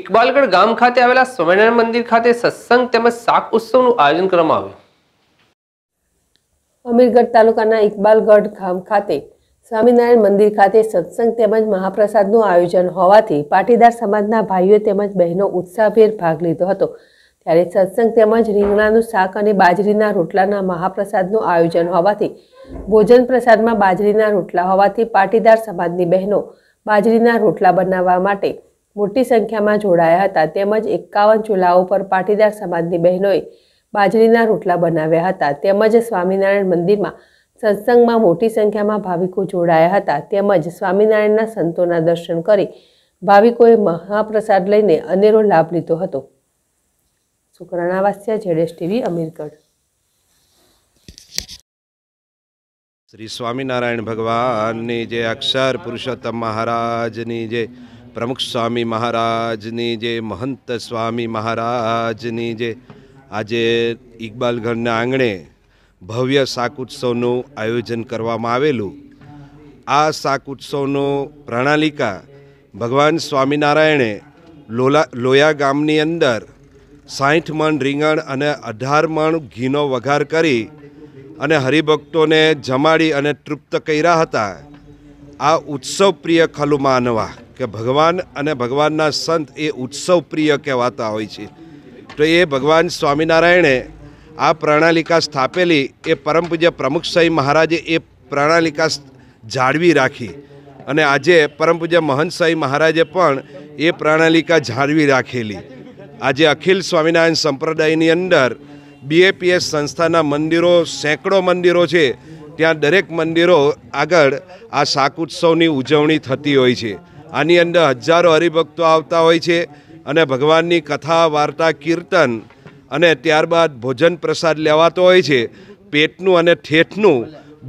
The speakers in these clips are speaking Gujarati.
ઇકબાલગઢ ગામ ખાતે આવેલા સ્વામિનારાયણ મંદિર ખાતે સત્સંગ તેમજ શાક ઉત્સવનું આયોજન કરવામાં આવ્યું અમીરગઢ તાલુકાના ઇકબાલગઢ ગામ ખાતે સ્વામિનારાયણ મંદિર ખાતે સત્સંગ તેમજ મહાપ્રસાદનું આયોજન હોવાથી પાટીદાર સમાજના ભાઈઓ તેમજ બહેનો ઉત્સાહભેર ભાગ લીધો હતો ત્યારે સત્સંગ તેમજ રીંગણાનું શાક અને બાજરીના રોટલાના મહાપ્રસાદનું આયોજન હોવાથી ભોજન પ્રસાદમાં બાજરીના રોટલા હોવાથી પાટીદાર સમાજની બહેનો બાજરીના રોટલા બનાવવા માટે મોટી સંખ્યામાં જોડાયા હતા તેમજ એકાવન ચૂલાઓ પર પાટીદાર સમાજની બહેનોએ બાજરીના રોટલા બનાવ્યા હતા તેમજ સ્વામિનારાયણ મંદિરમાં સત્સંગમાં મોટી સંખ્યામાં ભાવિકો જોડાયા હતા તેમજ સ્વામિનારાયણના સંતોના દર્શન કરી ભાવિકોએ મહાપ્રસાદ લઈને અનેરો લાભ લીધો હતો શુકરાણા વાસ્યા જેડેશ ટીવી અમીરગઢ શ્રી સ્વામિનારાયણ ભગવાનની જે અક્ષર પુરુષોત્તમ મહારાજની જે પ્રમુખ સ્વામી મહારાજની જે મહંત સ્વામી મહારાજની જે આજે ઇકબાલગઢના આંગણે ભવ્ય શાકોત્સવનું આયોજન કરવામાં આવેલું આ શાકોત્સવનો પ્રણાલિકા ભગવાન સ્વામિનારાયણે લોલા લોયા ગામની અંદર સાઠ મણ રીંગણ અને અઢાર મણ ઘીનો વઘાર કરી અને હરિભક્તોને જમાડી અને તૃપ્ત કર્યા હતા આ ઉત્સવપ્રિય ખલુ માનવા કે ભગવાન અને ભગવાનના સંત એ ઉત્સવ પ્રિય કહેવાતા હોય છે તો એ ભગવાન સ્વામિનારાયણે આ પ્રણાલિકા સ્થાપેલી એ પરમ પૂજ્ય પ્રમુખ સાહી મહારાજે એ પ્રણાલિકા જાળવી રાખી અને આજે પરમ પૂજ્ય મહંત સાહી મહારાજે પણ એ પ્રણાલિકા જાળવી રાખેલી આજે અખિલ સ્વામિનારાયણ સંપ્રદાયની અંદર બીએપીએસ સંસ્થાના મંદિરો સેંકડો મંદિરો છે ત્યાં દરેક મંદિરો આગળ આ શાક ઉત્સવની ઉજવણી થતી હોય છે આની અંદર હજારો હરિભક્તો આવતા હોય છે અને ભગવાનની કથા વાર્તા કીર્તન અને ત્યારબાદ ભોજન પ્રસાદ લેવાતો હોય છે પેટનું અને ઠેઠનું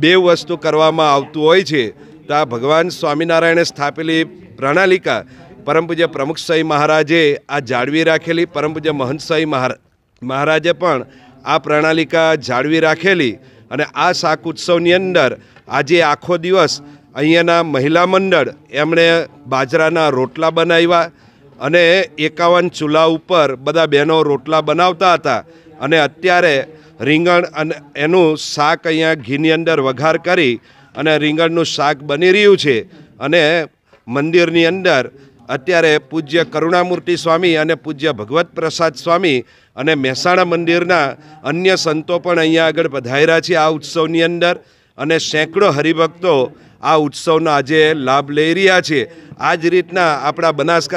બે વસ્તુ કરવામાં આવતું હોય છે તો આ ભગવાન સ્વામિનારાયણે સ્થાપેલી પ્રણાલિકા પરમ પૂજ્ય પ્રમુખ સાંઈ મહારાજે આ જાળવી રાખેલી પરમ પૂજ્ય મહંત સાંઈ મહારાજે પણ આ પ્રણાલિકા જાળવી રાખેલી અને આ શાક ઉત્સવની અંદર આજે આખો દિવસ અહીંયાના મહિલા મંડળ એમણે બાજરાના રોટલા બનાવ્યા અને એકાવન ચૂલા ઉપર બધા બહેનો રોટલા બનાવતા હતા અને અત્યારે રીંગણ અને એનું શાક અહીંયા ઘીની અંદર વઘાર કરી અને રીંગણનું શાક બની રહ્યું છે અને મંદિરની અંદર અત્યારે પૂજ્ય કરુણામૂર્તિ સ્વામી અને પૂજ્ય ભગવત પ્રસાદ સ્વામી અને મહેસાણા મંદિરના અન્ય સંતો પણ અહીંયા આગળ પધાર્યા છે આ ઉત્સવની અંદર અને સેંકડો હરિભક્તો આ ઉત્સવનો આજે લાભ લઈ રહ્યા છે આ જ રીતના આપણા બનાસકાંઠા